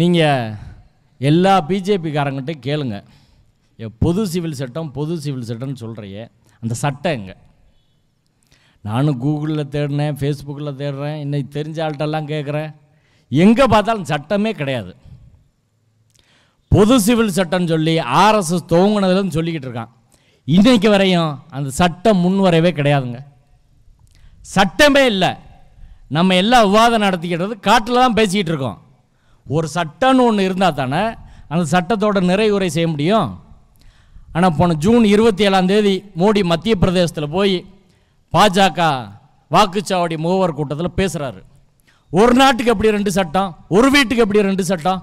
நீங்கள் எல்லா பிஜேபிக்காரங்கிட்ட கேளுங்க பொது சிவில் சட்டம் பொது சிவில் சட்டம்னு சொல்கிறையே அந்த சட்டம் எங்கே நானும் கூகுளில் தேடினேன் ஃபேஸ்புக்கில் தேடுறேன் இன்னைக்கு தெரிஞ்ச ஆள்கிட்டலாம் கேட்குறேன் எங்கே பார்த்தாலும் சட்டமே கிடையாது பொது சிவில் சட்டம்னு சொல்லி ஆர்எஸ்எஸ் துவங்கினதுலன்னு சொல்லிக்கிட்டு இருக்கான் இன்றைக்கு வரையும் அந்த சட்டம் முன்வரவே கிடையாதுங்க சட்டமே இல்லை நம்ம எல்லாம் விவாதம் நடத்திக்கிட்டது காட்டில் தான் பேசிக்கிட்டு இருக்கோம் ஒரு சட்டம்னு ஒன்று இருந்தால் தானே அந்த சட்டத்தோட நிறைவுரை செய்ய முடியும் ஆனால் போன ஜூன் இருபத்தி ஏழாந்தேதி மோடி மத்திய பிரதேசத்தில் போய் பாஜக வாக்குச்சாவடி மூவர் கூட்டத்தில் பேசுகிறாரு ஒரு நாட்டுக்கு எப்படி ரெண்டு சட்டம் ஒரு வீட்டுக்கு எப்படி ரெண்டு சட்டம்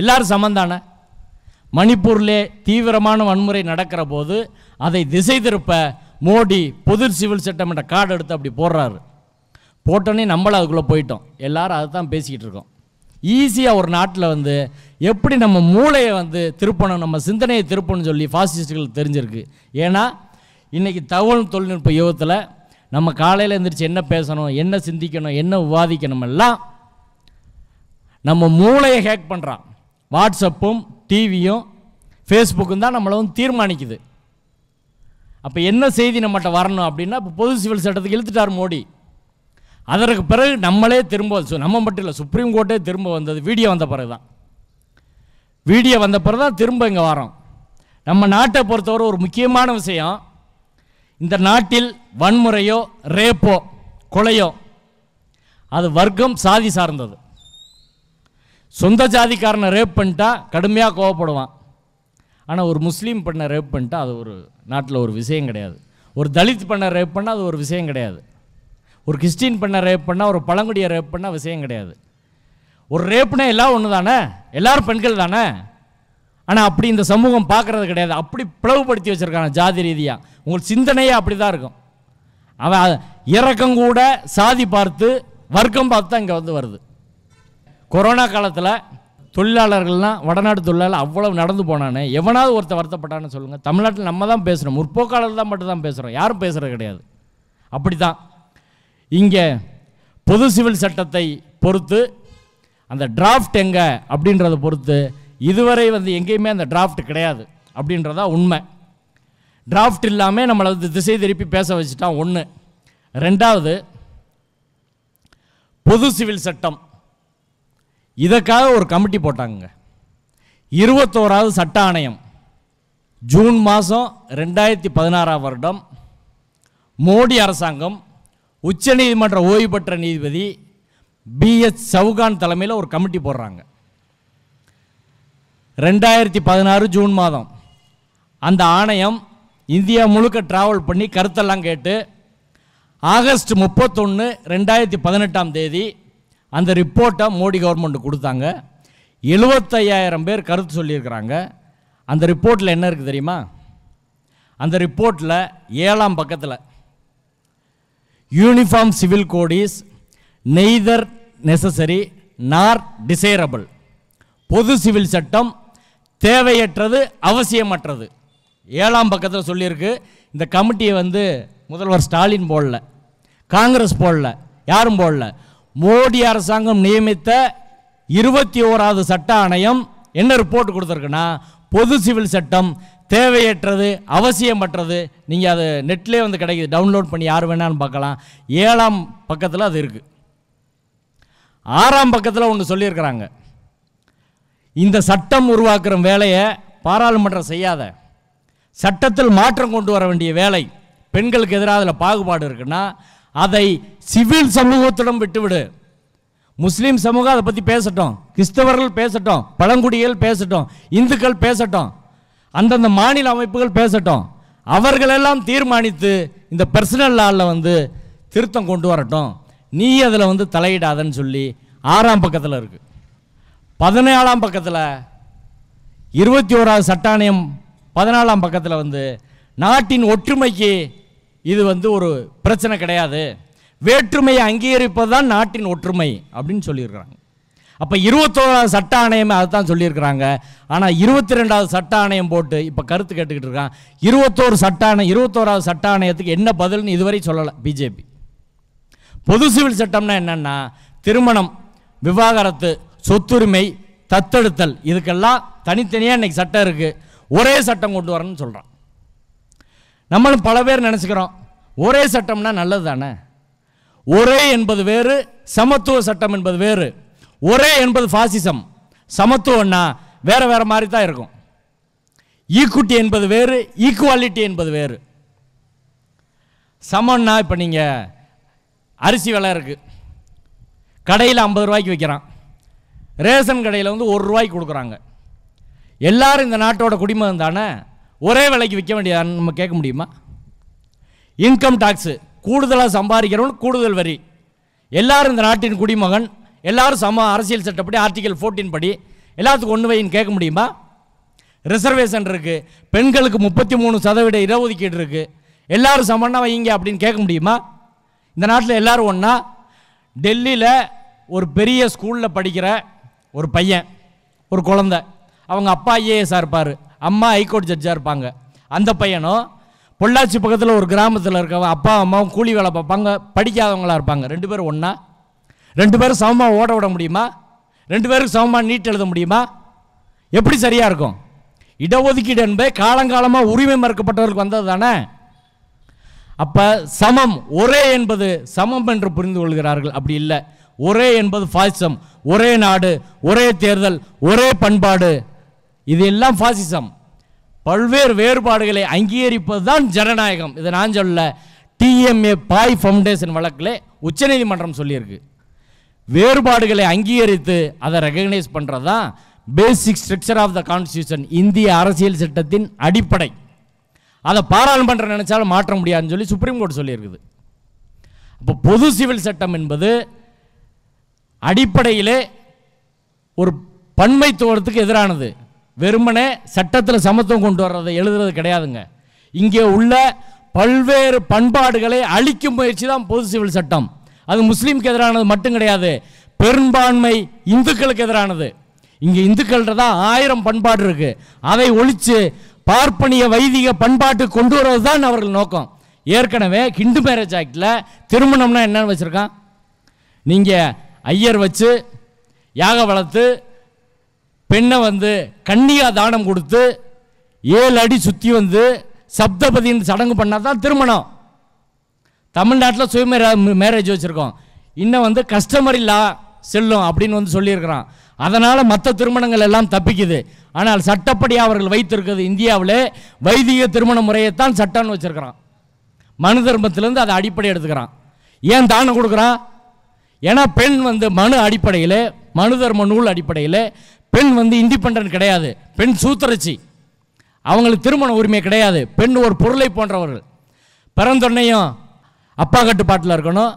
எல்லாரும் சமந்தானே மணிப்பூரில் தீவிரமான வன்முறை நடக்கிற போது அதை திசை திருப்ப மோடி பொது சிவில் சட்டம் என்ற கார்டு எடுத்து அப்படி போடுறாரு போட்டோன்னே நம்மளும் அதுக்குள்ளே போயிட்டோம் எல்லாரும் அதை தான் பேசிக்கிட்டு இருக்கோம் ஈஸியாக ஒரு நாட்டில் வந்து எப்படி நம்ம மூளையை வந்து திருப்பணும் நம்ம சிந்தனையை திருப்பணும்னு சொல்லி ஃபாசிஸ்டுகள் தெரிஞ்சிருக்கு ஏன்னா இன்றைக்கி தகவல் தொழில்நுட்ப யுகத்தில் நம்ம காலையில் எழுந்திரிச்சு என்ன பேசணும் என்ன சிந்திக்கணும் என்ன விவாதிக்கணும் எல்லாம் நம்ம மூளையை ஹேக் பண்ணுறான் வாட்ஸ்அப்பும் டிவியும் ஃபேஸ்புக்கும் தான் நம்மளை வந்து தீர்மானிக்குது அப்போ என்ன செய்தி நம்மகிட்ட வரணும் அப்படின்னா இப்போ பொது சிவில் சட்டத்துக்கு இழுத்துட்டார் மோடி அதற்கு பிறகு நம்மளே திரும்ப நம்ம மட்டும் இல்லை சுப்ரீம் கோர்ட்டே திரும்ப வந்தது வீடியோ வந்த பிறகு தான் வீடியோ வந்த பிறகு தான் திரும்ப இங்கே வரோம் நம்ம நாட்டை பொறுத்தவரை ஒரு முக்கியமான விஷயம் இந்த நாட்டில் வன்முறையோ ரேப்போ கொலையோ அது வர்க்கம் சாதி சார்ந்தது சொந்த ஜாதிக்காரனை ரேப் பண்ணிட்டா கடுமையாக கோவப்படுவான் ஆனால் ஒரு முஸ்லீம் பண்ண ரேப் பண்ணிட்டா அது ஒரு நாட்டில் ஒரு விஷயம் கிடையாது ஒரு தலித் பண்ண ரேப் பண்ணால் அது ஒரு விஷயம் கிடையாது ஒரு கிறிஸ்டின் பண்ண ரேப் பண்ணால் ஒரு பழங்குடியை ரேப் பண்ணால் விஷயம் கிடையாது ஒரு ரேப்னா எல்லாம் ஒன்று தானே எல்லாரும் பெண்கள் தானே ஆனால் அப்படி இந்த சமூகம் பார்க்குறது கிடையாது அப்படி பிளவுபடுத்தி வச்சுருக்காங்க ஜாதி ரீதியாக உங்கள் சிந்தனையே அப்படி தான் இருக்கும் அவன் இறக்கம் கூட சாதி பார்த்து வர்க்கம் பார்த்து இங்கே வந்து வருது கொரோனா காலத்தில் தொழிலாளர்கள்லாம் வடநாட்டு தொழிலாளர் அவ்வளவு நடந்து போனானே எவனாவது ஒருத்தர் வருத்தப்பட்டான்னு சொல்லுங்கள் தமிழ்நாட்டில் நம்ம தான் பேசுகிறோம் முற்போக்காளர் தான் மட்டும் தான் பேசுகிறோம் யாரும் பேசுகிறது கிடையாது அப்படி தான் இங்கே பொது சிவில் சட்டத்தை பொறுத்து அந்த டிராஃப்ட் எங்கே அப்படின்றத பொறுத்து இதுவரை வந்து எங்கேயுமே அந்த டிராஃப்ட் கிடையாது அப்படின்றதா உண்மை டிராஃப்ட் இல்லாமல் நம்மளை வந்து திசை திருப்பி பேச வச்சுட்டான் ஒன்று ரெண்டாவது பொது சிவில் சட்டம் இதற்காக ஒரு கமிட்டி போட்டாங்க இருபத்தோராவது சட்ட ஆணையம் ஜூன் மாதம் ரெண்டாயிரத்தி பதினாறாம் வருடம் மோடி அரசாங்கம் உச்சநீதிமன்ற ஓய்வு பெற்ற நீதிபதி பிஎஸ் சவுகான் தலைமையில் ஒரு கமிட்டி போடுறாங்க ரெண்டாயிரத்தி பதினாறு ஜூன் மாதம் அந்த ஆணையம் இந்தியா முழுக்க ட்ராவல் பண்ணி கருத்தெல்லாம் கேட்டு ஆகஸ்ட் முப்பத்தொன்று ரெண்டாயிரத்தி பதினெட்டாம் தேதி அந்த ரிப்போர்ட்டை மோடி கவர்மெண்ட் கொடுத்தாங்க எழுபத்தையாயிரம் பேர் கருத்து சொல்லியிருக்கிறாங்க அந்த ரிப்போர்ட்டில் என்ன இருக்குது தெரியுமா அந்த ரிப்போர்ட்டில் ஏழாம் பக்கத்தில் uniform civil codes neither necessary nor desirable பொது சிவில் சட்டம் தேவையற்றது அவசியமற்றது ஏழாம் பக்கத்தில் சொல்லியிருக்கு இந்த கமிட்டியை வந்து முதல்வர் ஸ்டாலின் போடல காங்கிரஸ் போடல யாரும் போடல மோடி அரசாங்கம் நியமித்த இருபத்தி ஓராவது சட்ட ஆணையம் என்ன ரிப்போர்ட் கொடுத்துருக்குன்னா பொது சிவில் சட்டம் தேவையற்றது அவசியமற்றது நீங்கள் அது நெட்லேயே வந்து கிடைக்குது டவுன்லோட் பண்ணி யார் வேணாலும் பார்க்கலாம் ஏழாம் பக்கத்தில் அது இருக்குது ஆறாம் பக்கத்தில் ஒன்று சொல்லியிருக்கிறாங்க இந்த சட்டம் உருவாக்குற வேலையை பாராளுமன்றம் செய்யாத சட்டத்தில் மாற்றம் கொண்டு வர வேண்டிய வேலை பெண்களுக்கு எதிராக அதில் பாகுபாடு இருக்குன்னா அதை சிவில் சமூகத்திடம் விட்டுவிடு முஸ்லீம் சமூகம் அதை பற்றி பேசட்டும் கிறிஸ்தவர்கள் பேசட்டும் பழங்குடிகள் பேசட்டும் இந்துக்கள் பேசட்டும் அந்தந்த மாநில அமைப்புகள் பேசட்டும் அவர்களெல்லாம் தீர்மானித்து இந்த பர்சனல் லாவில் வந்து திருத்தம் கொண்டு வரட்டும் நீ அதில் வந்து தலையிடாதன்னு சொல்லி ஆறாம் பக்கத்தில் இருக்குது பதினேழாம் பக்கத்தில் இருபத்தி ஓராவது சட்டானியம் பதினாலாம் பக்கத்தில் வந்து நாட்டின் ஒற்றுமைக்கு இது வந்து ஒரு பிரச்சனை கிடையாது வேற்றுமையை அங்கீகரிப்பது தான் நாட்டின் ஒற்றுமை அப்படின்னு சொல்லியிருக்கிறாங்க அப்போ இருபத்தோராவது சட்ட ஆணையம் அதை தான் சொல்லியிருக்கிறாங்க ஆனால் இருபத்தி ரெண்டாவது சட்ட ஆணையம் போட்டு இப்போ கருத்து கேட்டுக்கிட்டு இருக்கான் இருபத்தோரு சட்ட ஆணையம் இருபத்தோராவது சட்ட ஆணையத்துக்கு என்ன பதில்னு இதுவரை சொல்லலை பிஜேபி பொது சிவில் சட்டம்னா என்னென்னா திருமணம் விவாகரத்து சொத்துரிமை தத்தெடுத்தல் இதுக்கெல்லாம் தனித்தனியாக இன்றைக்கி சட்டம் இருக்குது ஒரே சட்டம் கொண்டு வரணும்னு சொல்கிறான் நம்மளும் பல பேர் நினச்சிக்கிறோம் ஒரே சட்டம்னா நல்லது தானே ஒரே என்பது வேறு சமத்துவ சட்டம் என்பது வேறு ஒரே என்பது ஃபாசிசம் சமத்துவம்னா வேறு வேறு மாதிரி தான் இருக்கும் ஈக்குட்டி என்பது வேறு ஈக்குவாலிட்டி என்பது வேறு சமன்னா இப்போ நீங்கள் அரிசி விலை இருக்குது கடையில் ஐம்பது ரூபாய்க்கு விற்கிறான் ரேஷன் கடையில் வந்து ஒரு ரூபாய்க்கு கொடுக்குறாங்க எல்லாரும் இந்த நாட்டோட குடிமகன் தானே ஒரே விலைக்கு விற்க வேண்டியதானு நம்ம கேட்க முடியுமா இன்கம் டாக்ஸு கூடுதலாக சம்பாதிக்கிறவன் கூடுதல் வரி எல்லாரும் இந்த நாட்டின் குடிமகன் எல்லாரும் சம அரசியல் சட்டப்படி ஆர்டிகல் ஃபோர்டீன் படி எல்லாத்துக்கும் ஒன்று வைன்னு கேட்க முடியுமா ரிசர்வேஷன் இருக்குது பெண்களுக்கு முப்பத்தி மூணு சதவீத இடஒதுக்கீடு இருக்குது எல்லோரும் சமன்னா வைங்க அப்படின்னு கேட்க முடியுமா இந்த நாட்டில் எல்லோரும் ஒன்றா டெல்லியில் ஒரு பெரிய ஸ்கூலில் படிக்கிற ஒரு பையன் ஒரு குழந்த அவங்க அப்பா ஐஏஎஸ்ஸாக இருப்பார் அம்மா ஹைகோர்ட் ஜட்ஜாக இருப்பாங்க அந்த பையனும் பொள்ளாச்சி பக்கத்தில் ஒரு கிராமத்தில் இருக்கவங்க அப்பா அம்மாவும் கூலி வேலை பார்ப்பாங்க படிக்காதவங்களாக இருப்பாங்க ரெண்டு பேரும் ஒன்றா ரெண்டு பேரும் சமமாக ஓட விட முடியுமா ரெண்டு பேருக்கு சமமாக நீட் எழுத முடியுமா எப்படி சரியாக இருக்கும் இடஒதுக்கீடு என்பது காலங்காலமாக உரிமை மறுக்கப்பட்டவருக்கு வந்தது தானே அப்போ சமம் ஒரே என்பது சமம் என்று புரிந்து கொள்கிறார்கள் அப்படி இல்லை ஒரே என்பது ஃபாசிசம் ஒரே நாடு ஒரே தேர்தல் ஒரே பண்பாடு இது எல்லாம் ஃபாசிசம் பல்வேறு வேறுபாடுகளை அங்கீகரிப்பது தான் ஜனநாயகம் இதை நான் சொல்ல டிஎம்ஏ பாய் ஃபவுண்டேஷன் வழக்கில் உச்சநீதிமன்றம் சொல்லியிருக்கு வேறுபாடுகளை அங்கீகரித்து அதை ரெகக்னைஸ் பண்ணுறது தான் basic structure of the constitution இந்திய அரசியல் சட்டத்தின் அடிப்படை அதை பாராளுமன்றம் நினைச்சாலும் மாற்ற முடியாதுன்னு சொல்லி சுப்ரீம் கோர்ட் சொல்லியிருக்குது அப்போ பொது சிவில் சட்டம் என்பது அடிப்படையிலே ஒரு பன்மைத்துவத்துக்கு எதிரானது வெறுமனே சட்டத்தில் சமத்துவம் கொண்டு வர்றதை எழுதுறது கிடையாதுங்க இங்கே உள்ள பல்வேறு பண்பாடுகளை அழிக்கும் முயற்சி தான் பொது சிவில் சட்டம் அது முஸ்லீம்க்கு எதிரானது மட்டும் கிடையாது பெரும்பான்மை இந்துக்களுக்கு எதிரானது இங்கே தான் ஆயிரம் பண்பாடு இருக்குது அதை ஒழித்து பார்ப்பனிய வைதிக பண்பாட்டு கொண்டு வருவது தான் அவர்கள் நோக்கம் ஏற்கனவே ஹிந்து மேரேஜ் ஆக்டில் திருமணம்னா என்னன்னு வச்சுருக்கான் நீங்கள் ஐயர் வச்சு யாக வளர்த்து பெண்ணை வந்து கண்ணியாக தானம் கொடுத்து ஏழு அடி சுற்றி வந்து சப்தபதின்னு சடங்கு பண்ணால் தான் திருமணம் தமிழ்நாட்டில் சுயமே மேரேஜ் வச்சுருக்கோம் இன்னும் வந்து கஸ்டமர் இல்லா செல்லும் அப்படின்னு வந்து சொல்லியிருக்கிறான் அதனால் மற்ற திருமணங்கள் எல்லாம் தப்பிக்குது ஆனால் சட்டப்படி அவர்கள் வைத்திருக்கிறது இந்தியாவில் வைதிக திருமண முறையைத்தான் சட்டம்னு வச்சுருக்கிறான் மனு தர்மத்திலேருந்து அதை அடிப்படை எடுத்துக்கிறான் ஏன் தானம் கொடுக்குறான் ஏன்னா பெண் வந்து மனு அடிப்படையில் மனு தர்ம நூல் அடிப்படையில் பெண் வந்து இண்டிபெண்ட் கிடையாது பெண் சூத்திரச்சி அவங்களுக்கு திருமண உரிமை கிடையாது பெண் ஒரு பொருளை போன்றவர்கள் பிறந்தொன்னையும் அப்பா கட்டுப்பாட்டில் இருக்கணும்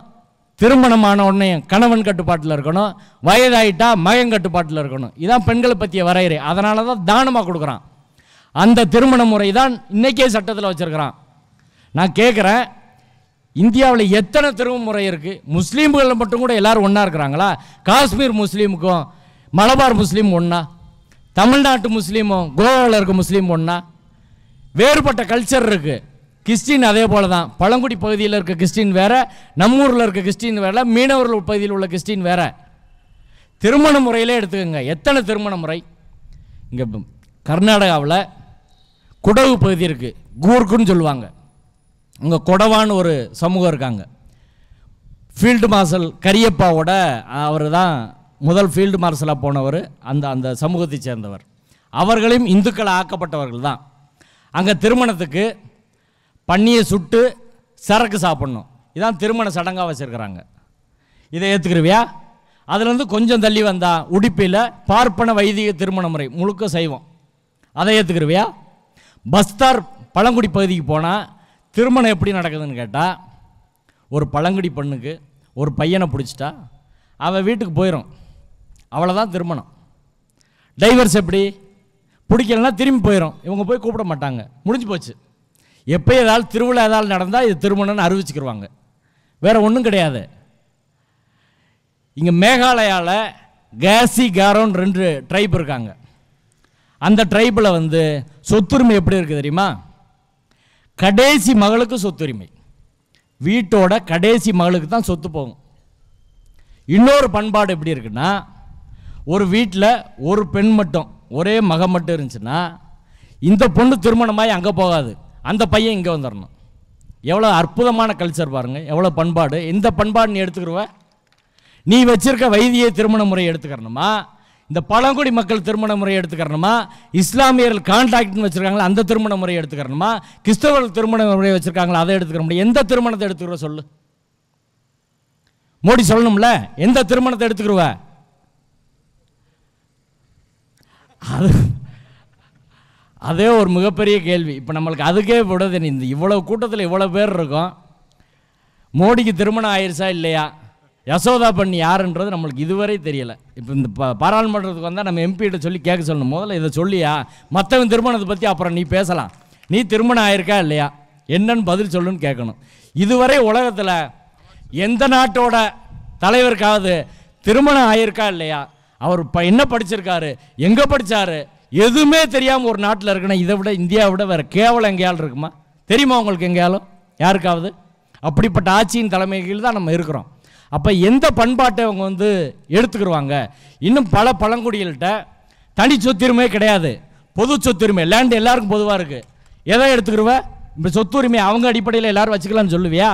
திருமணமான உடனே கணவன் கட்டுப்பாட்டில் இருக்கணும் வயதாயிட்டா மகன் கட்டுப்பாட்டில் இருக்கணும் இதான் பெண்களை பற்றிய வரையறை அதனால தான் தானமாக கொடுக்குறான் அந்த திருமண முறை தான் இன்றைக்கே சட்டத்தில் வச்சுருக்கிறான் நான் கேட்குறேன் இந்தியாவில் எத்தனை முறை இருக்குது முஸ்லீம்கள் மட்டும் கூட எல்லோரும் ஒன்றா இருக்கிறாங்களா காஷ்மீர் முஸ்லீமுக்கும் மலபார் முஸ்லீம் ஒன்றா தமிழ்நாட்டு முஸ்லீமும் கோவாவில் இருக்க முஸ்லீம் ஒன்றா வேறுபட்ட கல்ச்சர் இருக்குது கிறிஸ்டின் அதே போல தான் பழங்குடி பகுதியில் இருக்க கிறிஸ்டின் வேற நம்மூரில் இருக்க கிறிஸ்டின் வேற மீனவர்கள் பகுதியில் உள்ள கிறிஸ்டின் வேறு திருமண முறையிலே எடுத்துக்கோங்க எத்தனை திருமண முறை இங்கே கர்நாடகாவில் குடவு பகுதி இருக்குது கூர்க்குன்னு சொல்லுவாங்க அங்கே குடவான்னு ஒரு சமூகம் இருக்காங்க ஃபீல்டு மார்ஷல் கரியப்பாவோட அவர் தான் முதல் ஃபீல்டு மார்ஷலாக போனவர் அந்த அந்த சமூகத்தை சேர்ந்தவர் அவர்களையும் இந்துக்கள் ஆக்கப்பட்டவர்கள் தான் அங்கே திருமணத்துக்கு பண்ணியை சுட்டு சரக்கு சாப்பிட்ணும் இதான் திருமண சடங்காக வச்சுருக்கிறாங்க இதை ஏற்றுக்கிறவியா அதுலேருந்து கொஞ்சம் தள்ளி வந்தால் உடுப்பியில் பார்ப்பன வைதிக திருமண முறை முழுக்க செய்வோம் அதை ஏற்றுக்கிறவியா பஸ்தார் பழங்குடி பகுதிக்கு போனால் திருமணம் எப்படி நடக்குதுன்னு கேட்டால் ஒரு பழங்குடி பெண்ணுக்கு ஒரு பையனை பிடிச்சிட்டா அவள் வீட்டுக்கு போயிடும் அவ்வளோதான் திருமணம் டைவர்ஸ் எப்படி பிடிக்கலன்னா திரும்பி போயிடும் இவங்க போய் கூப்பிட மாட்டாங்க முடிஞ்சு போச்சு எப்போ ஏதாவது திருவிழா ஏதாவது நடந்தால் இது திருமணம்னு அறிவிச்சுக்கிடுவாங்க வேறு ஒன்றும் கிடையாது இங்கே மேகாலயாவில் கேசி காரோன் ரெண்டு ட்ரைப் இருக்காங்க அந்த ட்ரைப்பில் வந்து சொத்துரிமை எப்படி இருக்குது தெரியுமா கடைசி மகளுக்கு சொத்துரிமை வீட்டோட கடைசி மகளுக்கு தான் சொத்து போகும் இன்னொரு பண்பாடு எப்படி இருக்குன்னா ஒரு வீட்டில் ஒரு பெண் மட்டும் ஒரே மகன் மட்டும் இருந்துச்சுன்னா இந்த பொண்ணு திருமணமாகி அங்கே போகாது அந்த பையன் இங்கே வந்துடணும் எவ்வளோ அற்புதமான கல்ச்சர் பாருங்கள் எவ்வளோ பண்பாடு இந்த பண்பாடு நீ எடுத்துக்கிறவ நீ வச்சிருக்க வைதிய திருமண முறை எடுத்துக்கிறணுமா இந்த பழங்குடி மக்கள் திருமண முறை எடுத்துக்கிறணுமா இஸ்லாமியர்கள் கான்ட்ராக்ட்னு வச்சுருக்காங்களா அந்த திருமண முறை எடுத்துக்கிறணுமா கிறிஸ்தவர்கள் திருமண முறை வச்சுருக்காங்களா அதை எடுத்துக்கிற முடியும் எந்த திருமணத்தை எடுத்துக்கிறவ சொல்லு மோடி சொல்லணும்ல எந்த திருமணத்தை எடுத்துக்கிறவ அது அதே ஒரு மிகப்பெரிய கேள்வி இப்போ நம்மளுக்கு அதுக்கே விட இந்த இவ்வளோ கூட்டத்தில் இவ்வளோ பேர் இருக்கும் மோடிக்கு திருமணம் ஆயிடுச்சா இல்லையா யசோதா பண்ணி யாருன்றது நம்மளுக்கு இதுவரை தெரியலை இப்போ இந்த ப பாராளுமன்றத்துக்கு வந்தால் நம்ம எம்பிகிட்ட சொல்லி கேட்க சொல்லணும் முதல்ல இதை சொல்லியா மற்றவன் திருமணத்தை பற்றி அப்புறம் நீ பேசலாம் நீ திருமணம் ஆயிருக்கா இல்லையா என்னன்னு பதில் சொல்லுன்னு கேட்கணும் இதுவரை உலகத்தில் எந்த நாட்டோட தலைவருக்காவது திருமணம் ஆயிருக்கா இல்லையா அவர் ப என்ன படிச்சிருக்காரு எங்கே படித்தார் எதுவுமே தெரியாமல் ஒரு நாட்டில் இருக்கணும் இதை விட இந்தியாவை விட வேறு கேவலம் எங்கேயாலும் இருக்குமா தெரியுமா உங்களுக்கு எங்கேயாலும் யாருக்காவது அப்படிப்பட்ட ஆட்சியின் தலைமைகள் தான் நம்ம இருக்கிறோம் அப்போ எந்த பண்பாட்டை அவங்க வந்து எடுத்துக்கிடுவாங்க இன்னும் பல பழங்குடிகள்கிட்ட தனி சொத்துரிமை கிடையாது பொது சொத்துரிமை லேண்டு எல்லாருக்கும் பொதுவாக இருக்குது எதை எடுத்துக்கிடுவ இப்போ சொத்துரிமை அவங்க அடிப்படையில் எல்லோரும் வச்சுக்கலாம்னு சொல்லுவியா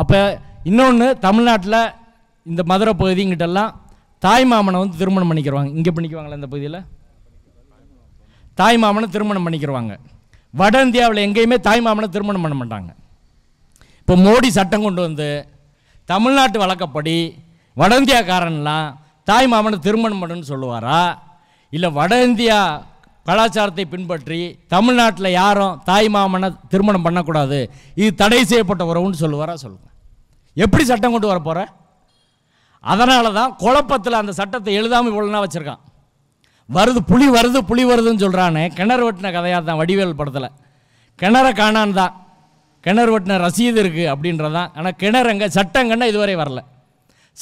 அப்போ இன்னொன்று தமிழ்நாட்டில் இந்த மதுரை பகுதிங்கிட்டெல்லாம் தாய் மாமனை வந்து திருமணம் பண்ணிக்கிறவாங்க இங்கே பண்ணிக்குவாங்களா இந்த பகுதியில் தாய் மாமனை திருமணம் பண்ணிக்கிறவாங்க வட இந்தியாவில் எங்கேயுமே தாய் மாமனை திருமணம் பண்ண மாட்டாங்க இப்போ மோடி சட்டம் கொண்டு வந்து தமிழ்நாட்டு வழக்கப்படி வட இந்தியாக்காரன்லாம் தாய் மாமனை திருமணம் பண்ணுன்னு சொல்லுவாரா இல்லை வட இந்தியா கலாச்சாரத்தை பின்பற்றி தமிழ்நாட்டில் யாரும் தாய் மாமனை திருமணம் பண்ணக்கூடாது இது தடை செய்யப்பட்ட உறவுன்னு சொல்லுவாரா சொல்லுங்கள் எப்படி சட்டம் கொண்டு வர போகிற அதனால தான் குழப்பத்தில் அந்த சட்டத்தை எழுதாமல் இவ்வளோனா வச்சுருக்கான் வருது புளி வருது புளி வருதுன்னு சொல்கிறானே கிணறு வெட்டின கதையாக தான் வடிவேல் படத்தில் கிணற காணான் தான் கிணறு வெட்டின ரசீது இருக்குது அப்படின்றதான் ஆனால் கிணறுங்க சட்டங்கன்னா இதுவரை வரல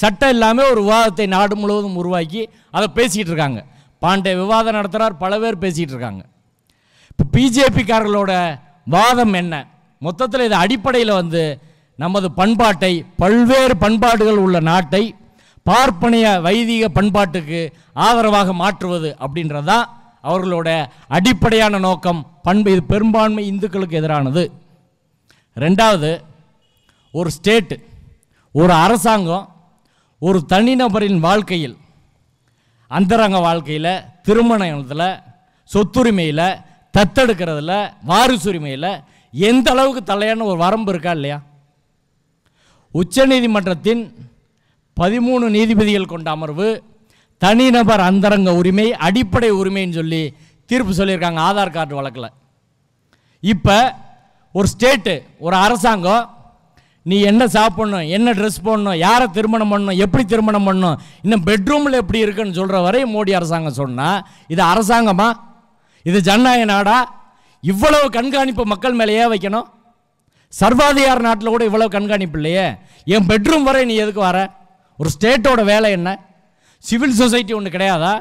சட்டம் இல்லாமல் ஒரு விவாதத்தை நாடு முழுவதும் உருவாக்கி அதை பேசிகிட்டு இருக்காங்க பாண்டே விவாதம் நடத்துகிறார் பல பேர் பேசிகிட்டு இருக்காங்க இப்போ பிஜேபிக்காரர்களோட வாதம் என்ன மொத்தத்தில் இது அடிப்படையில் வந்து நமது பண்பாட்டை பல்வேறு பண்பாடுகள் உள்ள நாட்டை பார்ப்பனைய வைதிக பண்பாட்டுக்கு ஆதரவாக மாற்றுவது அப்படின்றதான் அவர்களோட அடிப்படையான நோக்கம் பண்பு இது பெரும்பான்மை இந்துக்களுக்கு எதிரானது ரெண்டாவது ஒரு ஸ்டேட்டு ஒரு அரசாங்கம் ஒரு தனிநபரின் வாழ்க்கையில் அந்தரங்க வாழ்க்கையில் திருமணத்தில் சொத்துரிமையில் தத்தெடுக்கிறதுல வாரிசுரிமையில் எந்த அளவுக்கு தலையான ஒரு வரம்பு இருக்கா இல்லையா உச்சநீதிமன்றத்தின் பதிமூணு நீதிபதிகள் கொண்ட அமர்வு தனிநபர் அந்தரங்க உரிமை அடிப்படை உரிமைன்னு சொல்லி தீர்ப்பு சொல்லியிருக்காங்க ஆதார் கார்டு வழக்கில் இப்போ ஒரு ஸ்டேட்டு ஒரு அரசாங்கம் நீ என்ன சாப்பிட்ணும் என்ன ட்ரெஸ் போடணும் யாரை திருமணம் பண்ணணும் எப்படி திருமணம் பண்ணணும் இன்னும் பெட்ரூமில் எப்படி இருக்குன்னு சொல்கிற வரை மோடி அரசாங்கம் சொன்னால் இது அரசாங்கமா இது ஜனநாயக நாடா இவ்வளவு கண்காணிப்பு மக்கள் மேலேயே வைக்கணும் சர்வாதிகார நாட்டில் கூட இவ்வளவு கண்காணிப்பு இல்லையே என் பெட்ரூம் வரை நீ எதுக்கு வர ஒரு ஸ்டேட்டோட வேலை என்ன சிவில் சொசைட்டி ஒன்று கிடையாதா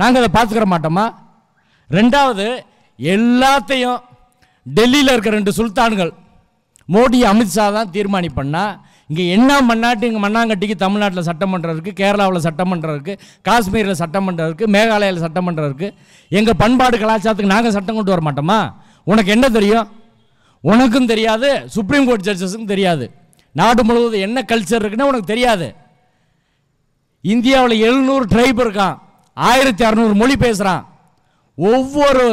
நாங்கள் அதை பார்த்துக்கிற மாட்டோமா ரெண்டாவது எல்லாத்தையும் டெல்லியில் இருக்கிற ரெண்டு சுல்தான்கள் மோடி அமித்ஷா தான் தீர்மானி பண்ணால் இங்கே என்ன மண்ணாட்டு இங்கே மண்ணாங்கட்டிக்கு தமிழ்நாட்டில் சட்டமன்றம் இருக்குது கேரளாவில் சட்டமன்றம் இருக்குது காஷ்மீரில் சட்டமன்றம் இருக்குது மேகாலயாவில் சட்டமன்றம் இருக்குது எங்கள் பண்பாடு கலாச்சாரத்துக்கு நாங்கள் சட்டம் கொண்டு வர மாட்டோமா உனக்கு என்ன தெரியும் உனக்கும் தெரியாது சுப்ரீம் கோர்ட் ஜட்ஜஸுக்கும் தெரியாது நாடு முழுவதும் என்ன கல்ச்சர் இருக்குன்னா உனக்கு தெரியாது இந்தியாவில் எழுநூறு ட்ரைப் இருக்கான் ஆயிரத்தி அறநூறு மொழி பேசுகிறான் ஒவ்வொரு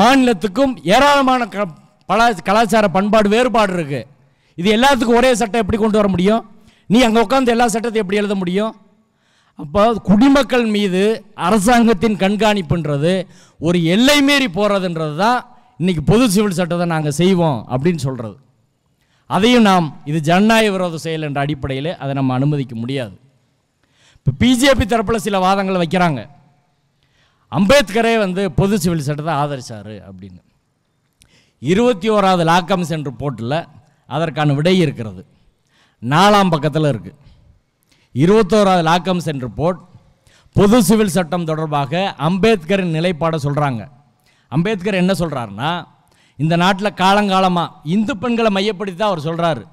மாநிலத்துக்கும் ஏராளமான க பலா கலாச்சார பண்பாடு வேறுபாடு இருக்குது இது எல்லாத்துக்கும் ஒரே சட்டம் எப்படி கொண்டு வர முடியும் நீ அங்கே உட்காந்து எல்லா சட்டத்தையும் எப்படி எழுத முடியும் அப்போ குடிமக்கள் மீது அரசாங்கத்தின் கண்காணிப்புன்றது ஒரு எல்லை மீறி போகிறதுன்றது தான் இன்றைக்கி பொது சிவில் சட்டத்தை நாங்கள் செய்வோம் அப்படின்னு சொல்கிறது அதையும் நாம் இது ஜனநாயக விரோத செயல் என்ற அடிப்படையில் அதை நம்ம அனுமதிக்க முடியாது இப்போ பிஜேபி தரப்பில் சில வாதங்களை வைக்கிறாங்க அம்பேத்கரே வந்து பொது சிவில் சட்டத்தை ஆதரிச்சார் அப்படின்னு இருபத்தி ஓராவது லாக்கம் சென்று போட்டில் அதற்கான விடை இருக்கிறது நாலாம் பக்கத்தில் இருக்குது இருபத்தோராவது லாக்கம் சென்று போட் பொது சிவில் சட்டம் தொடர்பாக அம்பேத்கரின் நிலைப்பாடை சொல்கிறாங்க அம்பேத்கர் என்ன சொல்கிறாருன்னா இந்த நாட்டில் காலங்காலமாக இந்து பெண்களை மையப்படுத்தி தான் அவர் சொல்கிறாரு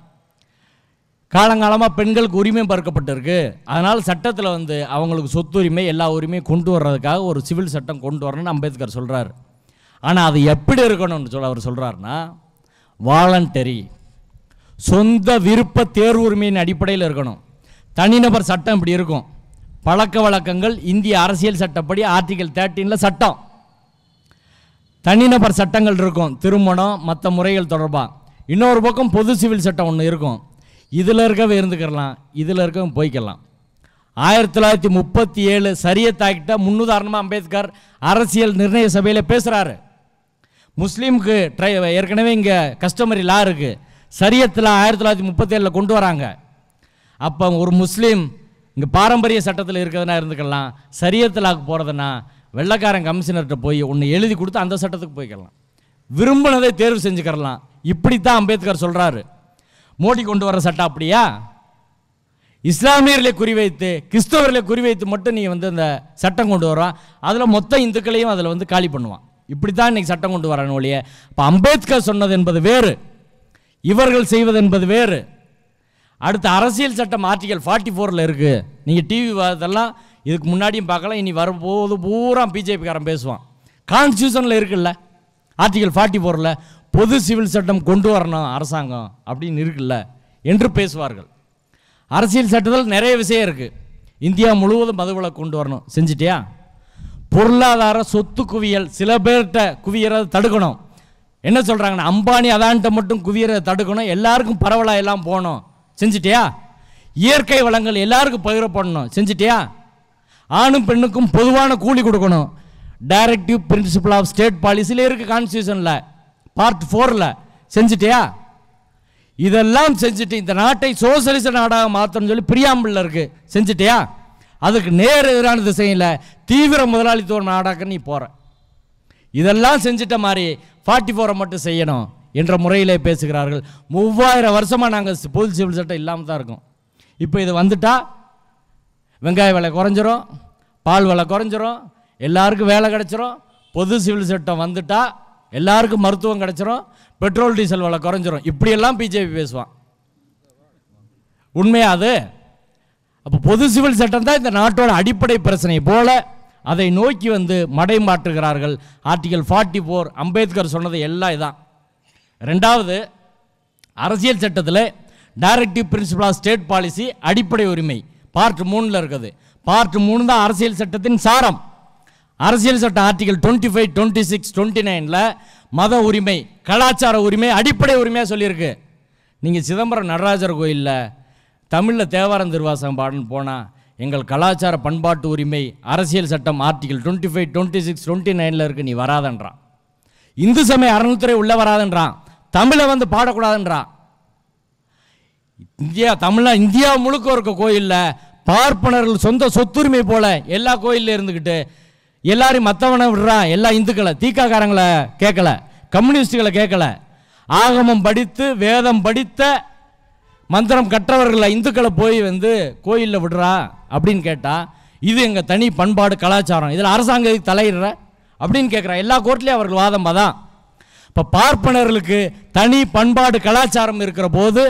காலங்காலமாக பெண்களுக்கு உரிமை பறக்கப்பட்டிருக்கு அதனால் சட்டத்தில் வந்து அவங்களுக்கு சொத்துரிமை எல்லா உரிமையும் கொண்டு வர்றதுக்காக ஒரு சிவில் சட்டம் கொண்டு வரணும்னு அம்பேத்கர் சொல்கிறார் ஆனால் அது எப்படி இருக்கணும்னு சொல்ல அவர் சொல்கிறாருன்னா வாலண்டரி சொந்த விருப்ப தேர்வுரிமையின் அடிப்படையில் இருக்கணும் தனிநபர் சட்டம் இப்படி இருக்கும் பழக்க வழக்கங்கள் இந்திய அரசியல் சட்டப்படி ஆர்டிகல் தேர்ட்டீனில் சட்டம் தனிநபர் சட்டங்கள் இருக்கும் திருமணம் மற்ற முறைகள் தொடர்பாக இன்னொரு பக்கம் பொது சிவில் சட்டம் ஒன்று இருக்கும் இதில் இருக்கவே இருந்துக்கிறலாம் இதில் இருக்கவும் போய்க்கலாம் ஆயிரத்தி தொள்ளாயிரத்தி முப்பத்தி ஏழு சரியை தாக்கிட்ட முன்னுதாரணமாக அம்பேத்கர் அரசியல் நிர்ணய சபையில் பேசுகிறாரு முஸ்லீமுக்கு ட்ரை ஏற்கனவே இங்கே கஸ்டமரி லா இருக்குது சரியத்தில் ஆயிரத்தி தொள்ளாயிரத்தி முப்பத்தேழில் கொண்டு வராங்க அப்போ ஒரு முஸ்லீம் இங்கே பாரம்பரிய சட்டத்தில் இருக்கிறதுனா இருந்துக்கலாம் சரியத்திலாக்கு போகிறதுனா வெள்ளக்காரன் கமிஷனர்கிட்ட போய் ஒன்று எழுதி கொடுத்து அந்த சட்டத்துக்கு போய்க்கலாம் விரும்பினதை தேர்வு செஞ்சுக்கிறலாம் இப்படி தான் அம்பேத்கர் சொல்கிறாரு மோடி கொண்டு வர சட்டம் அப்படியா இஸ்லாமியர்களை குறிவைத்து கிறிஸ்தவர்களை குறிவைத்து மட்டும் நீ வந்து அந்த சட்டம் கொண்டு வரான் அதில் மொத்த இந்துக்களையும் அதில் வந்து காலி பண்ணுவான் இப்படி தான் இன்றைக்கி சட்டம் கொண்டு வரணும் ஒழிய இப்போ அம்பேத்கர் சொன்னது என்பது வேறு இவர்கள் செய்வது என்பது வேறு அடுத்து அரசியல் சட்டம் ஆர்டிகல் ஃபார்ட்டி ஃபோரில் இருக்குது நீங்கள் டிவி அதெல்லாம் இதுக்கு முன்னாடியும் பார்க்கலாம் இனி வரும்போது பூரா பிஜேபிக்காரன் பேசுவான் கான்ஸ்டியூஷனில் இருக்குல்ல ஆர்டிகல் ஃபார்ட்டி ஃபோரில் பொது சிவில் சட்டம் கொண்டு வரணும் அரசாங்கம் அப்படின்னு இருக்குல்ல என்று பேசுவார்கள் அரசியல் சட்டத்தில் நிறைய விஷயம் இருக்குது இந்தியா முழுவதும் மதுவிலக்கு கொண்டு வரணும் செஞ்சிட்டியா பொருளாதார சொத்து குவியல் சில பேர்கிட்ட குவியறதை தடுக்கணும் என்ன சொல்கிறாங்கன்னா அம்பானி அதான்ட்ட மட்டும் குவியறதை தடுக்கணும் எல்லாருக்கும் பரவலாக எல்லாம் போகணும் செஞ்சிட்டியா இயற்கை வளங்கள் எல்லாருக்கும் பகிரப்படணும் செஞ்சிட்டியா ஆணும் பெண்ணுக்கும் பொதுவான கூலி கொடுக்கணும் டைரக்டிவ் பிரின்சிபல் ஆஃப் ஸ்டேட் பாலிசியில் இருக்குது கான்ஸ்டியூஷனில் பார்ட் ஃபோரில் செஞ்சிட்டியா இதெல்லாம் செஞ்சுட்டு இந்த நாட்டை சோசியலிச நாடாக மாற்றணும்னு சொல்லி பிரியாம்பிளில் இருக்குது செஞ்சிட்டியா அதுக்கு நேர் எதிரான திசையில் தீவிர முதலாளித்துவ நாடாக நீ போற இதெல்லாம் செஞ்சிட்ட மாதிரி ஃபார்ட்டி ஃபோரை மட்டும் செய்யணும் என்ற முறையிலே பேசுகிறார்கள் மூவாயிரம் வருஷமாக நாங்கள் பொது சிவில் சட்டம் இல்லாமல் தான் இருக்கோம் இப்போ இது வந்துட்டால் வெங்காய விலை குறைஞ்சிரும் பால் விலை குறைஞ்சிரும் எல்லாருக்கும் வேலை கிடச்சிரும் பொது சிவில் சட்டம் வந்துட்டால் எல்லாருக்கும் மருத்துவம் கிடச்சிரும் பெட்ரோல் டீசல் விலை குறைஞ்சிரும் இப்படியெல்லாம் பிஜேபி பேசுவான் உண்மையா அது அப்போ பொது சிவில் சட்டம் தான் இந்த நாட்டோட அடிப்படை பிரச்சனை போல அதை நோக்கி வந்து மடை மாற்றுகிறார்கள் ஆர்டிகல் ஃபார்ட்டி ஃபோர் அம்பேத்கர் சொன்னது எல்லாம் இதான் ரெண்டாவது அரசியல் சட்டத்தில் directive principle of state policy அடிப்படை உரிமை பார்ட் மூணில் இருக்குது பார்ட் மூணு தான் அரசியல் சட்டத்தின் சாரம் அரசியல் சட்ட article twenty five twenty six twenty நைனில் மத உரிமை கலாச்சார உரிமை அடிப்படை உரிமையாக சொல்லியிருக்கு நீங்கள் சிதம்பரம் நடராஜர் கோயிலில் தமிழில் தேவாரம் திருவாசகம் பாடன்னு போனால் எங்கள் கலாச்சார பண்பாட்டு உரிமை அரசியல் சட்டம் article twenty five twenty six twenty நைனில் இருக்குது நீ வராதன்றான் இந்து சமய அறநூத்துறை உள்ளே வராதன்றான் தமிழை வந்து பாடக்கூடாதுன்றான் இந்தியா தமிழ்னா இந்தியா முழுக்க இருக்க கோயிலில் பார்ப்பனர்கள் சொந்த சொத்துரிமை போல எல்லா கோயிலில் இருந்துக்கிட்டு எல்லாரும் மற்றவனை விடுறான் எல்லா இந்துக்களை தீக்காக்காரங்களை கேட்கல கம்யூனிஸ்டுகளை கேட்கல ஆகமம் படித்து வேதம் படித்த மந்திரம் கற்றவர்களை இந்துக்களை போய் வந்து கோயிலில் விடுறா அப்படின்னு கேட்டால் இது எங்கள் தனி பண்பாடு கலாச்சாரம் இதில் அரசாங்கத்துக்கு தலையிடுற அப்படின்னு கேட்குறா எல்லா கோர்ட்லேயும் அவர்கள் வாதம் தான் இப்போ பார்ப்பனர்களுக்கு தனி பண்பாடு கலாச்சாரம் இருக்கிற போது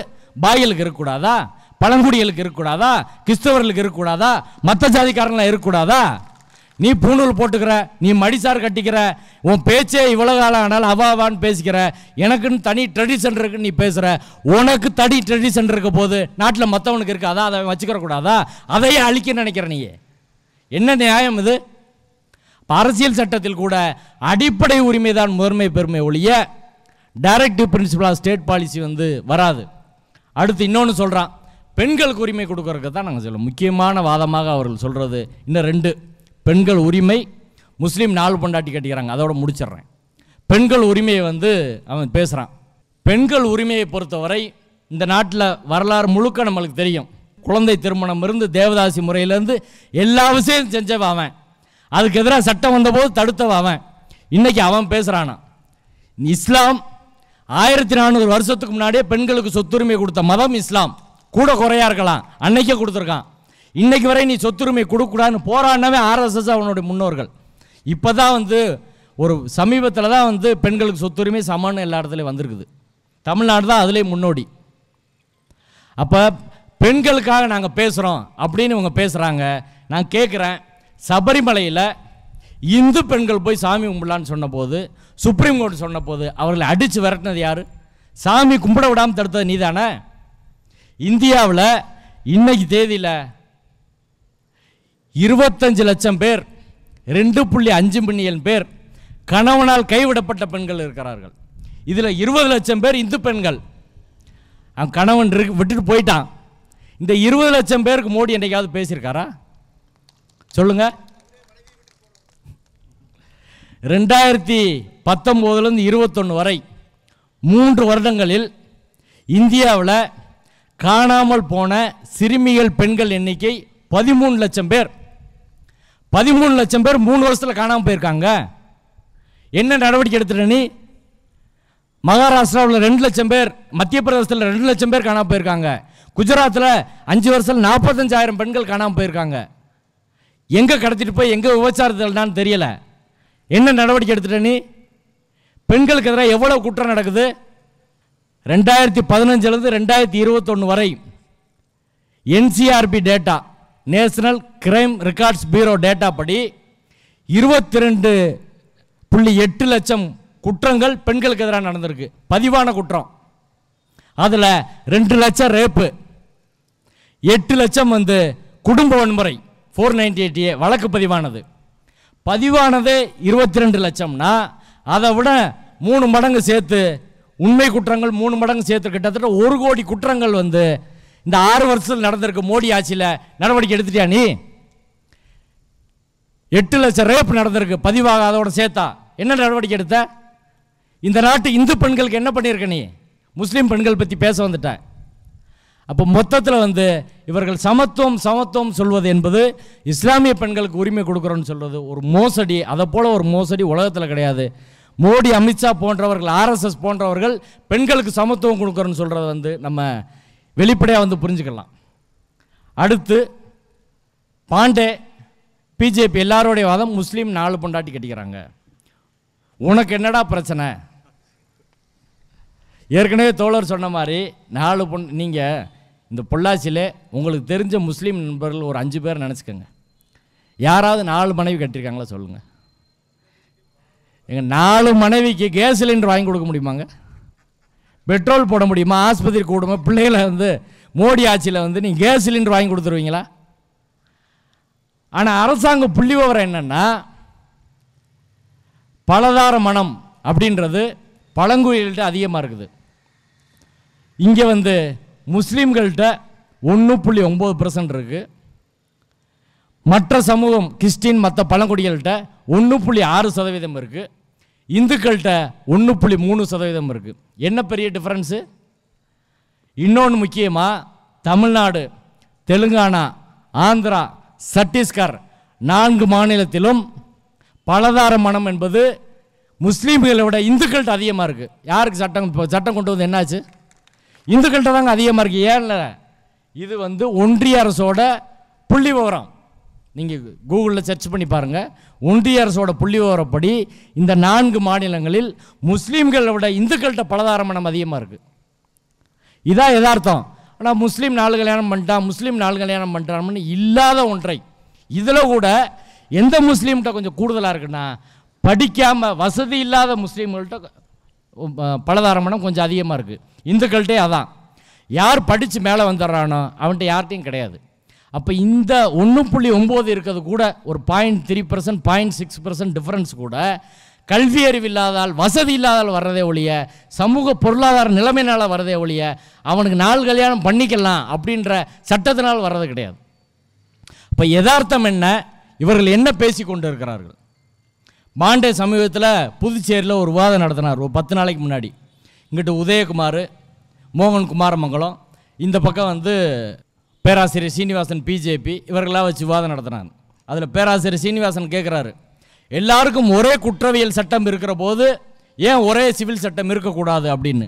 பாயிலுக்கு இருக்கக்கூடாதா பழங்குடிகளுக்கு இருக்கக்கூடாதா கிறிஸ்தவர்களுக்கு இருக்கக்கூடாதா மற்ற ஜாதிக்காரங்களாம் இருக்கக்கூடாதா நீ பூணூல் போட்டுக்கிற நீ மடிசார் கட்டிக்கிற உன் பேச்சே இவ்வளோ காலம் ஆனால் அவாவான்னு பேசிக்கிற எனக்குன்னு தனி ட்ரெடிஷன் இருக்குன்னு நீ பேசுகிற உனக்கு தனி ட்ரெடிஷன் இருக்க போது நாட்டில் மற்றவனுக்கு இருக்கு அதான் அதை வச்சுக்கிறக்கூடாதா அதையே அழிக்க நினைக்கிற நீ என்ன நியாயம் இது அரசியல் சட்டத்தில் கூட அடிப்படை உரிமை தான் முதன்மை பெருமை ஒழிய directive principle of state policy வந்து வராது அடுத்து இன்னொன்று சொல்கிறான் பெண்களுக்கு உரிமை கொடுக்கறதுக்கு தான் நாங்கள் சொல்லுவோம் முக்கியமான வாதமாக அவர்கள் சொல்கிறது இன்னும் ரெண்டு பெண்கள் உரிமை முஸ்லீம் நாலு பொண்டாட்டி கட்டிக்கிறாங்க அதோட முடிச்சிடுறேன் பெண்கள் உரிமையை வந்து அவன் பேசுகிறான் பெண்கள் உரிமையை பொறுத்தவரை இந்த நாட்டில் வரலாறு முழுக்க நம்மளுக்கு தெரியும் குழந்தை திருமணம் இருந்து தேவதாசி முறையிலேருந்து எல்லா விஷயம் செஞ்சவன் அவன் அதுக்கு எதிராக சட்டம் வந்தபோது தடுத்தவன் அவன் இன்றைக்கி அவன் பேசுகிறானா இஸ்லாம் ஆயிரத்தி நானூறு வருஷத்துக்கு முன்னாடியே பெண்களுக்கு சொத்துரிமை கொடுத்த மதம் இஸ்லாம் கூட குறையா இருக்கலாம் அன்னைக்கே கொடுத்துருக்கான் இன்றைக்கு வரை நீ சொத்துரிமை கொடுக்கூடாதுன்னு போராடினவே ஆர்எஸ்எஸ் அவனுடைய முன்னோர்கள் இப்போ தான் வந்து ஒரு சமீபத்தில் தான் வந்து பெண்களுக்கு சொத்துரிமை சமன்னு எல்லா இடத்துலையும் வந்திருக்குது தமிழ்நாடு தான் அதுலேயும் முன்னோடி அப்போ பெண்களுக்காக நாங்கள் பேசுகிறோம் அப்படின்னு இவங்க பேசுகிறாங்க நான் கேட்குறேன் சபரிமலையில் இந்து பெண்கள் போய் சாமி கும்பிடலான்னு சொன்னபோது சுப்ரீம் கோர்ட் சொன்னபோது அவர்களை அடித்து விரட்டினது யார் சாமி கும்பிட விடாமல் தடுத்தது நீ தானே இந்தியாவில் இன்னைக்கு தேதியில் இருபத்தஞ்சு லட்சம் பேர் ரெண்டு புள்ளி அஞ்சு மில்லியன் பேர் கணவனால் கைவிடப்பட்ட பெண்கள் இருக்கிறார்கள் இதில் இருபது லட்சம் பேர் இந்து பெண்கள் அவன் கணவன் இருக்கு விட்டுட்டு போயிட்டான் இந்த இருபது லட்சம் பேருக்கு மோடி என்றைக்காவது பேசியிருக்காரா சொல்லுங்க ரெண்டாயிரத்தி பத்தொம்போதுலேருந்து இருபத்தொன்று வரை மூன்று வருடங்களில் இந்தியாவில் காணாமல் போன சிறுமிகள் பெண்கள் எண்ணிக்கை பதிமூணு லட்சம் பேர் பதிமூணு லட்சம் பேர் மூணு வருஷத்தில் காணாமல் போயிருக்காங்க என்ன நடவடிக்கை எடுத்துட்ட மகாராஷ்டிராவில் ரெண்டு லட்சம் பேர் மத்திய பிரதேசத்தில் ரெண்டு லட்சம் பேர் காணாமல் போயிருக்காங்க குஜராத்தில் அஞ்சு வருஷத்தில் நாற்பத்தஞ்சாயிரம் பெண்கள் காணாமல் போயிருக்காங்க எங்கே கடத்திட்டு போய் எங்கே விபச்சாரத்தில்னான்னு தெரியலை என்ன நடவடிக்கை எடுத்துட்ட பெண்களுக்கு எதிராக எவ்வளோ குற்றம் நடக்குது ரெண்டாயிரத்தி பதினஞ்சுலேருந்து ரெண்டாயிரத்தி இருபத்தொன்று வரை NCRB data national crime records bureau data படி இருபத்தி ரெண்டு புள்ளி எட்டு லட்சம் குற்றங்கள் பெண்களுக்கு எதிராக நடந்திருக்கு பதிவான குற்றம் அதில் ரெண்டு லட்சம் ரேப்பு எட்டு லட்சம் வந்து குடும்ப வன்முறை ஃபோர் நைன்டி எயிட் ஏ வழக்கு பதிவானது பதிவானது இருபத்தி ரெண்டு லட்சம்னா அதை விட மூணு மடங்கு சேர்த்து உண்மை குற்றங்கள் மூணு மடங்கு சேர்த்து கிட்டத்தட்ட ஒரு கோடி குற்றங்கள் வந்து இந்த ஆறு வருஷத்தில் நடந்திருக்க மோடி ஆட்சியில் நடவடிக்கை எடுத்துட்டியா நீ எட்டு லட்சம் ரேப் நடந்திருக்கு பதிவாக அதோட சேர்த்தா என்ன நடவடிக்கை எடுத்த இந்த நாட்டு இந்து பெண்களுக்கு என்ன பண்ணியிருக்க நீ முஸ்லீம் பெண்கள் பற்றி பேச வந்துட்ட அப்போ மொத்தத்தில் வந்து இவர்கள் சமத்துவம் சமத்துவம் சொல்வது என்பது இஸ்லாமிய பெண்களுக்கு உரிமை கொடுக்குறோன்னு சொல்வது ஒரு மோசடி அதை போல் ஒரு மோசடி உலகத்தில் கிடையாது மோடி அமித்ஷா போன்றவர்கள் ஆர்எஸ்எஸ் போன்றவர்கள் பெண்களுக்கு சமத்துவம் கொடுக்குறோன்னு சொல்கிறது வந்து நம்ம வெளிப்படையாக வந்து புரிஞ்சுக்கலாம் அடுத்து பாண்டே பிஜேபி எல்லாருடைய வாதம் முஸ்லீம் நாலு பொண்டாட்டி கட்டிக்கிறாங்க உனக்கு என்னடா பிரச்சனை ஏற்கனவே தோழர் சொன்ன மாதிரி நாலு பொண் நீங்கள் இந்த பொள்ளாச்சியில் உங்களுக்கு தெரிஞ்ச முஸ்லீம் நண்பர்கள் ஒரு அஞ்சு பேர் நினச்சிக்கோங்க யாராவது நாலு மனைவி கட்டியிருக்காங்களா சொல்லுங்கள் எங்கள் நாலு மனைவிக்கு கேஸ் சிலிண்டர் வாங்கி கொடுக்க முடியுமாங்க பெட்ரோல் போட முடியுமா ஆஸ்பத்திரி கூடுமா பிள்ளைகளை வந்து மோடி ஆட்சியில் வந்து நீங்கள் கேஸ் சிலிண்டர் வாங்கி கொடுத்துருவீங்களா ஆனால் அரசாங்கம் புள்ளி விவரம் என்னென்னா பலதார மனம் அப்படின்றது பழங்குடிகள்கிட்ட அதிகமாக இருக்குது இங்கே வந்து முஸ்லீம்கள்கிட்ட ஒன்று புள்ளி ஒம்பது பர்சன்ட் இருக்குது மற்ற சமூகம் கிறிஸ்டின் மற்ற பழங்குடிகள்கிட்ட ஒன்று புள்ளி ஆறு சதவீதம் இருக்குது இந்துக்கள்கிட்ட ஒன்று புள்ளி மூணு சதவீதம் இருக்குது என்ன பெரிய டிஃப்ரென்ஸு இன்னொன்று முக்கியமாக தமிழ்நாடு தெலுங்கானா ஆந்திரா சத்தீஸ்கர் நான்கு மாநிலத்திலும் பலதார மனம் என்பது முஸ்லீம்களை விட இந்துக்கள்கிட்ட அதிகமாக இருக்குது யாருக்கு சட்டம் இப்போ சட்டம் கொண்டு வந்து என்னாச்சு இந்துக்கள்கிட்ட தாங்க அதிகமாக இருக்குது ஏன் இது வந்து ஒன்றிய அரசோட புள்ளி விவரம் நீங்கள் கூகுளில் சர்ச் பண்ணி பாருங்கள் ஒன்றிய அரசோட புள்ளி விவரப்படி இந்த நான்கு மாநிலங்களில் முஸ்லீம்களை விட இந்துக்கள்கிட்ட பலதாரமனம் அதிகமாக இருக்குது இதான் யதார்த்தம் ஆனால் முஸ்லீம் நாலு கல்யாணம் பண்ணிட்டான் முஸ்லீம் நாலு கல்யாணம் பண்ணுறான்னு இல்லாத ஒன்றை இதில் கூட எந்த முஸ்லீம்கிட்ட கொஞ்சம் கூடுதலாக இருக்குன்னா படிக்காமல் வசதி இல்லாத முஸ்லீம்கள்கிட்ட பலதாரமனம் கொஞ்சம் அதிகமாக இருக்குது இந்துக்கள்கிட்டே அதான் யார் படித்து மேலே வந்துடுறானோ அவன்கிட்ட யார்கிட்டையும் கிடையாது அப்போ இந்த ஒன்று புள்ளி ஒம்பது இருக்கிறது கூட ஒரு point three percent point six percent difference கூட கல்வி அறிவு இல்லாதால் வசதி இல்லாதால் வர்றதே ஒழிய சமூக பொருளாதார நிலைமையினால் வர்றதே ஒழிய அவனுக்கு நாள் கல்யாணம் பண்ணிக்கலாம் அப்படின்ற சட்டத்தினால் வர்றது கிடையாது இப்போ யதார்த்தம் என்ன இவர்கள் என்ன பேசி கொண்டு இருக்கிறார்கள் மாண்டே சமீபத்தில் புதுச்சேரியில் ஒரு விவாதம் நடத்தினார் ஒரு பத்து நாளைக்கு முன்னாடி இங்கிட்டு உதயகுமார் மோகன் குமாரமங்கலம் இந்த பக்கம் வந்து பேராசிரியர் சீனிவாசன் பிஜேபி இவர்களாக வச்சு விவாதம் நடத்துனாங்க அதில் பேராசிரியர் சீனிவாசன் கேட்குறாரு எல்லாருக்கும் ஒரே குற்றவியல் சட்டம் இருக்கிற போது ஏன் ஒரே சிவில் சட்டம் இருக்கக்கூடாது அப்படின்னு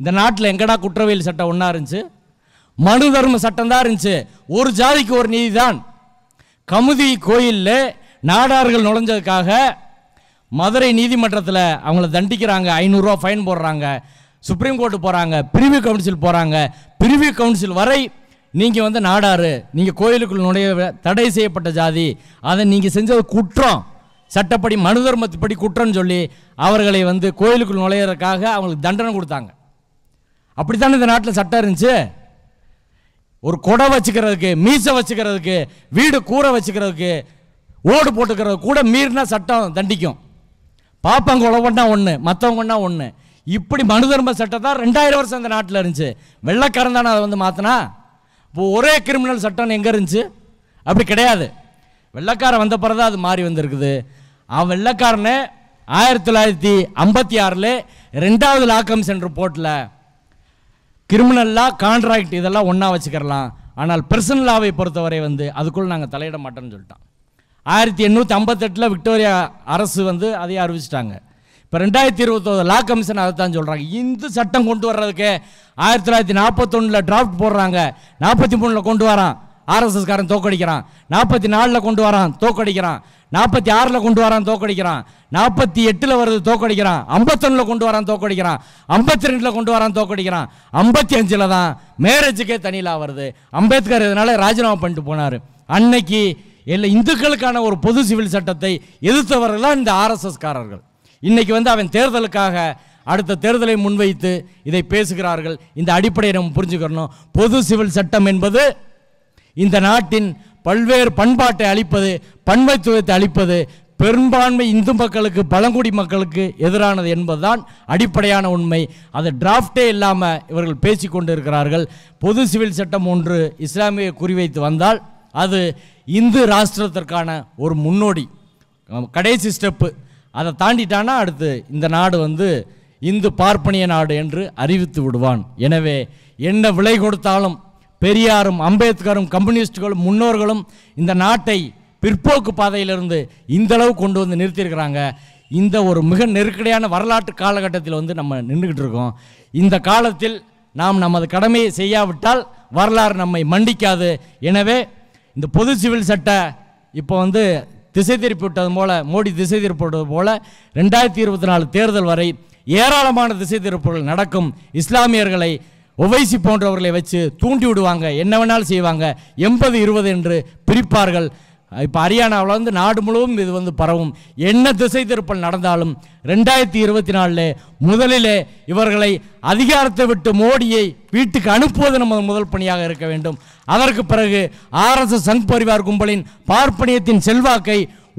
இந்த நாட்டில் எங்கடா குற்றவியல் சட்டம் ஒன்றா இருந்துச்சு மனு தர்ம சட்டம் தான் இருந்துச்சு ஒரு ஜாதிக்கு ஒரு நீதி தான் கமுதி கோயிலில் நாடார்கள் நுழைஞ்சதுக்காக மதுரை நீதிமன்றத்தில் அவங்கள தண்டிக்கிறாங்க ஐநூறுரூவா ஃபைன் போடுறாங்க சுப்ரீம் கோர்ட்டு போகிறாங்க பிரிவியூ கவுன்சில் போகிறாங்க பிரிவியூ கவுன்சில் வரை நீங்கள் வந்து நாடாறு நீங்கள் கோயிலுக்குள் நுழைய தடை செய்யப்பட்ட ஜாதி அதை நீங்கள் செஞ்சது குற்றம் சட்டப்படி மனு தர்மத்துப்படி குற்றம்னு சொல்லி அவர்களை வந்து கோயிலுக்குள் நுழையிறதுக்காக அவங்களுக்கு தண்டனை கொடுத்தாங்க அப்படித்தானே இந்த நாட்டில் சட்டம் இருந்துச்சு ஒரு கொடை வச்சுக்கிறதுக்கு மீசை வச்சுக்கிறதுக்கு வீடு கூரை வச்சுக்கிறதுக்கு ஓடு போட்டுக்கிறது கூட மீறினா சட்டம் தண்டிக்கும் பாப்பாங்க உழவுன்னா ஒன்று மற்றவங்கன்னா ஒன்று இப்படி மனு தர்ம சட்டம் தான் ரெண்டாயிரம் வருஷம் இந்த நாட்டில் இருந்துச்சு வெள்ளக்காரன் தானே அதை வந்து மாற்றினா இப்போ ஒரே கிரிமினல் சட்டம்னு எங்கே இருந்துச்சு அப்படி கிடையாது வெள்ளக்காரன் வந்த பிறகு அது மாறி வந்திருக்குது அவன் வெள்ளக்காரனை ஆயிரத்தி தொள்ளாயிரத்தி ஐம்பத்தி ஆறில் ரெண்டாவது லாக்கம் சென்டர் போட்டில் கிரிமினல்லாக கான்ட்ராக்ட் இதெல்லாம் ஒன்றா வச்சுக்கிறலாம் ஆனால் பெர்சனல் லாவை பொறுத்தவரை வந்து அதுக்குள்ளே நாங்கள் தலையிட மாட்டோம்னு சொல்லிட்டோம் ஆயிரத்தி எண்ணூற்றி ஐம்பத்தெட்டில் விக்டோரியா அரசு வந்து அதையே அறிவிச்சிட்டாங்க இப்போ ரெண்டாயிரத்தி இருபத்தொரு லா கமிஷன் அதை தான் சொல்கிறாங்க இந்து சட்டம் கொண்டு வர்றதுக்கு ஆயிரத்தி தொள்ளாயிரத்தி நாற்பத்தொன்னில் டிராஃப்ட் போடுறாங்க நாற்பத்தி மூணில் கொண்டு வரான் ஆர்எஸ்எஸ்காரன் தோக்கடிக்கிறான் நாற்பத்தி நாலில் கொண்டு வரான் தோக்கடிக்கிறான் நாற்பத்தி ஆறில் கொண்டு வரான் தோக்கடிக்கிறான் நாற்பத்தி எட்டில் வருது தோக்கடிக்கிறான் ஐம்பத்தொன்னில் கொண்டு வரான் தோக்கடிக்கிறான் ஐம்பத்தி ரெண்டில் கொண்டு வரான் தோக்கடிக்கிறான் ஐம்பத்தி அஞ்சில் தான் மேரேஜுக்கே தனியிலாக வருது அம்பேத்கர் இதனால் ராஜினாமா பண்ணிட்டு போனார் அன்னைக்கு இல்லை இந்துக்களுக்கான ஒரு பொது சிவில் சட்டத்தை எதிர்த்தவர்கள் இந்த ஆர்எஸ்எஸ்காரர்கள் இன்றைக்கி வந்து அவன் தேர்தலுக்காக அடுத்த தேர்தலை முன்வைத்து இதை பேசுகிறார்கள் இந்த அடிப்படையை நம்ம புரிஞ்சுக்கிறணும் பொது சிவில் சட்டம் என்பது இந்த நாட்டின் பல்வேறு பண்பாட்டை அளிப்பது பன்மைத்துவத்தை அளிப்பது பெரும்பான்மை இந்து மக்களுக்கு பழங்குடி மக்களுக்கு எதிரானது என்பதுதான் அடிப்படையான உண்மை அது டிராஃப்டே இல்லாமல் இவர்கள் பேசி கொண்டு இருக்கிறார்கள் பொது சிவில் சட்டம் ஒன்று இஸ்லாமிய குறிவைத்து வந்தால் அது இந்து ராஷ்டிரத்திற்கான ஒரு முன்னோடி கடைசி ஸ்டெப்பு அதை தாண்டிட்டானா அடுத்து இந்த நாடு வந்து இந்து பார்ப்பனிய நாடு என்று அறிவித்து விடுவான் எனவே என்ன விலை கொடுத்தாலும் பெரியாரும் அம்பேத்கரும் கம்யூனிஸ்டுகளும் முன்னோர்களும் இந்த நாட்டை பிற்போக்கு பாதையிலிருந்து இந்தளவு கொண்டு வந்து நிறுத்தியிருக்கிறாங்க இந்த ஒரு மிக நெருக்கடியான வரலாற்று காலகட்டத்தில் வந்து நம்ம நின்றுக்கிட்டு இருக்கோம் இந்த காலத்தில் நாம் நமது கடமையை செய்யாவிட்டால் வரலாறு நம்மை மண்டிக்காது எனவே இந்த பொது சிவில் சட்ட இப்போ வந்து திசை திருப்பிவிட்டது போல மோடி திசை திருப்பிவிட்டது போல ரெண்டாயிரத்தி இருபத்தி நாலு தேர்தல் வரை ஏராளமான திசை திருப்புகள் நடக்கும் இஸ்லாமியர்களை ஒவைசி போன்றவர்களை வச்சு தூண்டி விடுவாங்க என்ன வேணாலும் செய்வாங்க எண்பது இருபது என்று பிரிப்பார்கள் இப்போ ஹரியானாவில் வந்து நாடு முழுவதும் இது வந்து பரவும் என்ன திசை திருப்பல் நடந்தாலும் ரெண்டாயிரத்தி இருபத்தி நாலில் முதலிலே இவர்களை அதிகாரத்தை விட்டு மோடியை வீட்டுக்கு அனுப்புவது நமது முதல் பணியாக இருக்க வேண்டும் அதற்கு பிறகு ஆர்எஸ்எஸ் சங் பரிவார் கும்பலின் பார்ப்பனியத்தின் செல்வாக்கை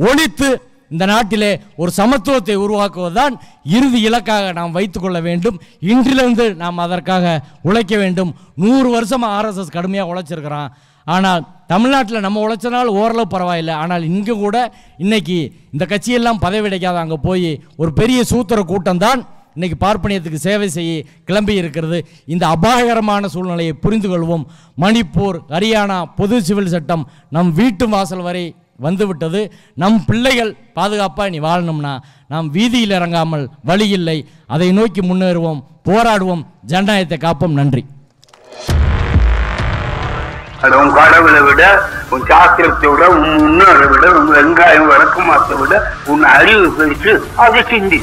ஒழித்து இந்த நாட்டிலே ஒரு சமத்துவத்தை உருவாக்குவதுதான் இறுதி இலக்காக நாம் வைத்துக்கொள்ள வேண்டும் இன்றிலிருந்து நாம் அதற்காக உழைக்க வேண்டும் நூறு வருஷமாக ஆர்எஸ்எஸ் கடுமையாக உழைச்சிருக்கிறான் ஆனால் தமிழ்நாட்டில் நம்ம உழைச்சனால் ஓரளவு பரவாயில்ல ஆனால் இங்கே கூட இன்றைக்கி இந்த கட்சியெல்லாம் பதவி கிடைக்காத அங்கே போய் ஒரு பெரிய சூத்திர கூட்டம் தான் இன்றைக்கி பார்ப்பனியத்துக்கு சேவை செய்ய கிளம்பி இருக்கிறது இந்த அபாயகரமான சூழ்நிலையை புரிந்து கொள்வோம் மணிப்பூர் ஹரியானா பொது சிவில் சட்டம் நம் வீட்டு வாசல் வரை வந்துவிட்டது நம் பிள்ளைகள் பாதுகாப்பாக நீ வாழணும்னா நாம் வீதியில் இறங்காமல் வழி இல்லை அதை நோக்கி முன்னேறுவோம் போராடுவோம் ஜனநாயகத்தை காப்போம் நன்றி அது உன் கடவுளை விட உன் சாஸ்திரத்தை விட உன் முன்னோரை விட உன் வெங்காயம் வழக்கமாத்தை விட உன் அறிவு பெருசு அதை சிந்தி